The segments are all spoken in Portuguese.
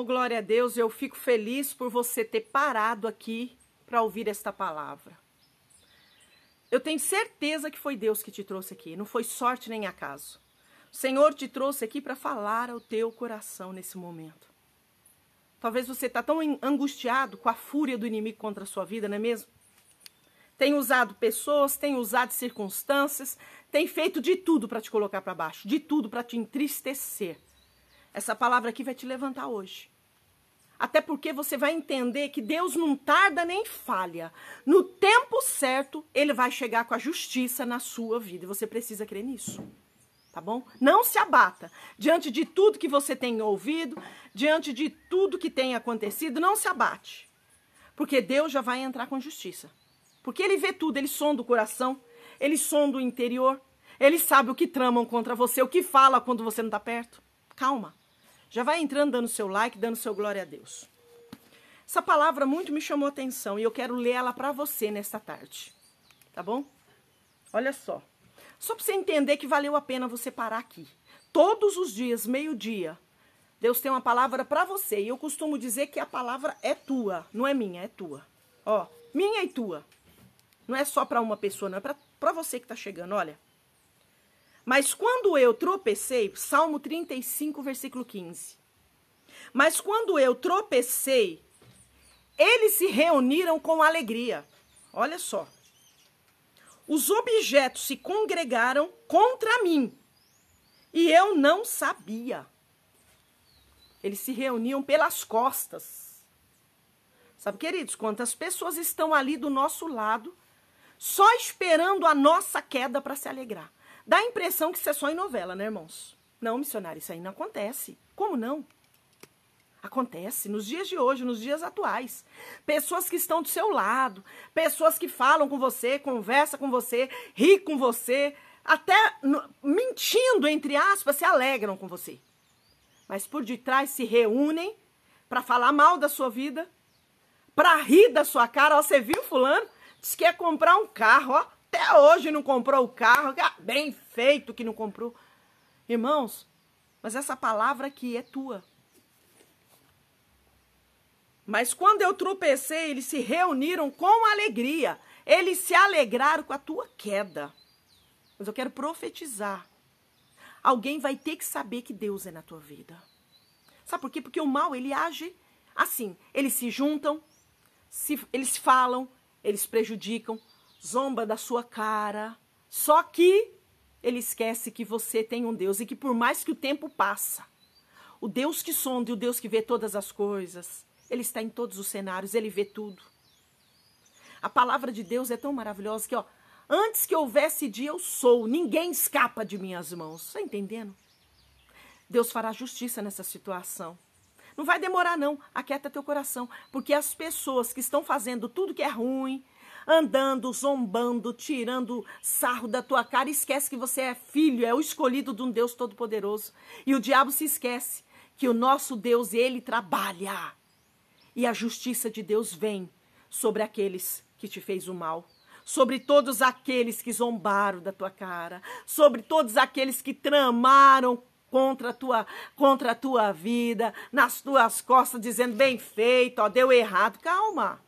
Oh, glória a Deus, eu fico feliz por você ter parado aqui para ouvir esta palavra. Eu tenho certeza que foi Deus que te trouxe aqui, não foi sorte nem acaso. O Senhor te trouxe aqui para falar ao teu coração nesse momento. Talvez você está tão angustiado com a fúria do inimigo contra a sua vida, não é mesmo? Tem usado pessoas, tem usado circunstâncias, tem feito de tudo para te colocar para baixo, de tudo para te entristecer. Essa palavra aqui vai te levantar hoje. Até porque você vai entender que Deus não tarda nem falha. No tempo certo, ele vai chegar com a justiça na sua vida. E você precisa crer nisso. Tá bom? Não se abata. Diante de tudo que você tem ouvido, diante de tudo que tem acontecido, não se abate. Porque Deus já vai entrar com justiça. Porque ele vê tudo, ele sonda o coração, ele sonda o interior, ele sabe o que tramam contra você, o que fala quando você não está perto. Calma. Já vai entrando dando seu like, dando seu glória a Deus. Essa palavra muito me chamou a atenção e eu quero ler ela para você nesta tarde. Tá bom? Olha só. Só para você entender que valeu a pena você parar aqui. Todos os dias, meio-dia, Deus tem uma palavra para você. E eu costumo dizer que a palavra é tua, não é minha, é tua. Ó, minha e tua. Não é só para uma pessoa, não é para você que está chegando. Olha, mas quando eu tropecei, Salmo 35, versículo 15. Mas quando eu tropecei, eles se reuniram com alegria. Olha só. Os objetos se congregaram contra mim e eu não sabia. Eles se reuniam pelas costas. Sabe, queridos, quantas pessoas estão ali do nosso lado, só esperando a nossa queda para se alegrar? Dá a impressão que isso é só em novela, né, irmãos? Não, missionário, isso aí não acontece. Como não? Acontece nos dias de hoje, nos dias atuais. Pessoas que estão do seu lado, pessoas que falam com você, conversa com você, ri com você, até mentindo, entre aspas, se alegram com você. Mas por detrás se reúnem para falar mal da sua vida, para rir da sua cara. Ó, você viu fulano? Diz que quer é comprar um carro, ó até hoje não comprou o carro. Ah, bem feito que não comprou. Irmãos, mas essa palavra aqui é tua. Mas quando eu tropecei, eles se reuniram com alegria. Eles se alegraram com a tua queda. Mas eu quero profetizar. Alguém vai ter que saber que Deus é na tua vida. Sabe por quê? Porque o mal, ele age assim. Eles se juntam, se, eles falam, eles prejudicam, zomba da sua cara. Só que ele esquece que você tem um Deus e que por mais que o tempo passa, o Deus que sonda e o Deus que vê todas as coisas, ele está em todos os cenários, ele vê tudo. A palavra de Deus é tão maravilhosa que, ó, antes que houvesse dia eu sou, ninguém escapa de minhas mãos. Está entendendo? Deus fará justiça nessa situação. Não vai demorar não, aquieta teu coração, porque as pessoas que estão fazendo tudo que é ruim, andando, zombando, tirando sarro da tua cara, esquece que você é filho, é o escolhido de um Deus todo-poderoso. E o diabo se esquece que o nosso Deus, ele trabalha. E a justiça de Deus vem sobre aqueles que te fez o mal, sobre todos aqueles que zombaram da tua cara, sobre todos aqueles que tramaram contra a tua, contra a tua vida, nas tuas costas, dizendo bem feito, ó, deu errado. Calma.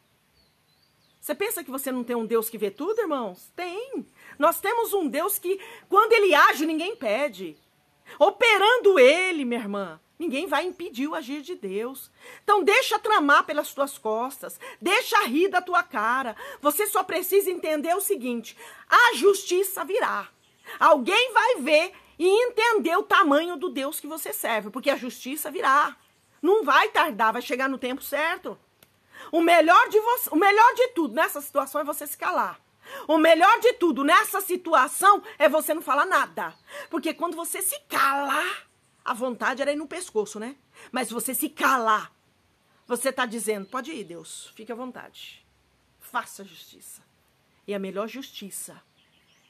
Você pensa que você não tem um Deus que vê tudo, irmãos? Tem. Nós temos um Deus que, quando ele age, ninguém pede. Operando ele, minha irmã, ninguém vai impedir o agir de Deus. Então, deixa tramar pelas tuas costas. Deixa rir da tua cara. Você só precisa entender o seguinte: a justiça virá. Alguém vai ver e entender o tamanho do Deus que você serve, porque a justiça virá. Não vai tardar, vai chegar no tempo certo. O melhor de você, o melhor de tudo nessa situação é você se calar. O melhor de tudo nessa situação é você não falar nada. Porque quando você se calar, a vontade era ir no pescoço, né? Mas você se calar, você está dizendo: pode ir, Deus, fique à vontade. Faça justiça. E a melhor justiça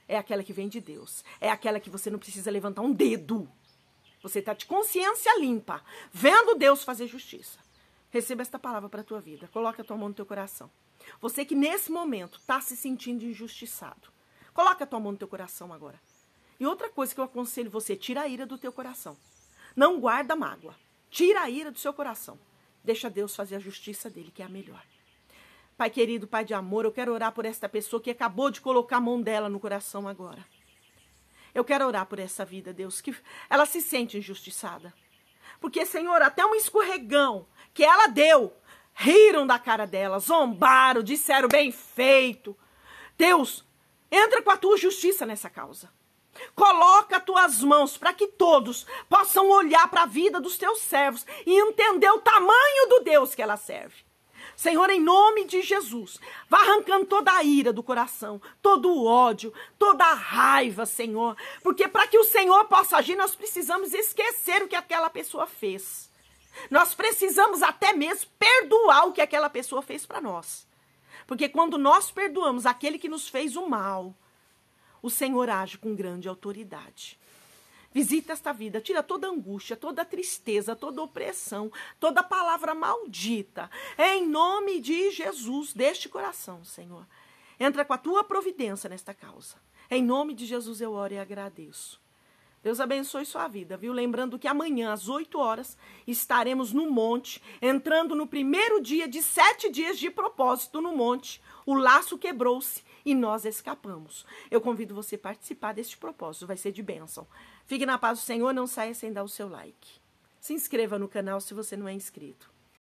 é aquela que vem de Deus. É aquela que você não precisa levantar um dedo. Você está de consciência limpa, vendo Deus fazer justiça. Receba esta palavra para a tua vida. Coloque a tua mão no teu coração. Você que nesse momento está se sentindo injustiçado, coloque a tua mão no teu coração agora. E outra coisa que eu aconselho você, tira a ira do teu coração. Não guarda mágoa. Tira a ira do seu coração. Deixa Deus fazer a justiça dele, que é a melhor. Pai querido, Pai de amor, eu quero orar por esta pessoa que acabou de colocar a mão dela no coração agora. Eu quero orar por essa vida, Deus, que ela se sente injustiçada. Porque, Senhor, até um escorregão, que ela deu. Riram da cara dela, zombaram, disseram bem feito. Deus, entra com a tua justiça nessa causa. Coloca tuas mãos para que todos possam olhar para a vida dos teus servos e entender o tamanho do Deus que ela serve. Senhor, em nome de Jesus, vá arrancando toda a ira do coração, todo o ódio, toda a raiva, Senhor, porque para que o Senhor possa agir, nós precisamos esquecer o que aquela pessoa fez. Nós precisamos até mesmo perdoar o que aquela pessoa fez para nós. Porque quando nós perdoamos aquele que nos fez o mal, o Senhor age com grande autoridade. Visita esta vida, tira toda angústia, toda tristeza, toda opressão, toda palavra maldita. Em nome de Jesus, deste coração, Senhor. Entra com a tua providência nesta causa. Em nome de Jesus eu oro e agradeço. Deus abençoe sua vida, viu? Lembrando que amanhã, às 8 horas, estaremos no monte, entrando no primeiro dia de sete dias de propósito no monte. O laço quebrou-se e nós escapamos. Eu convido você a participar deste propósito, vai ser de bênção. Fique na paz do Senhor, não saia sem dar o seu like. Se inscreva no canal se você não é inscrito.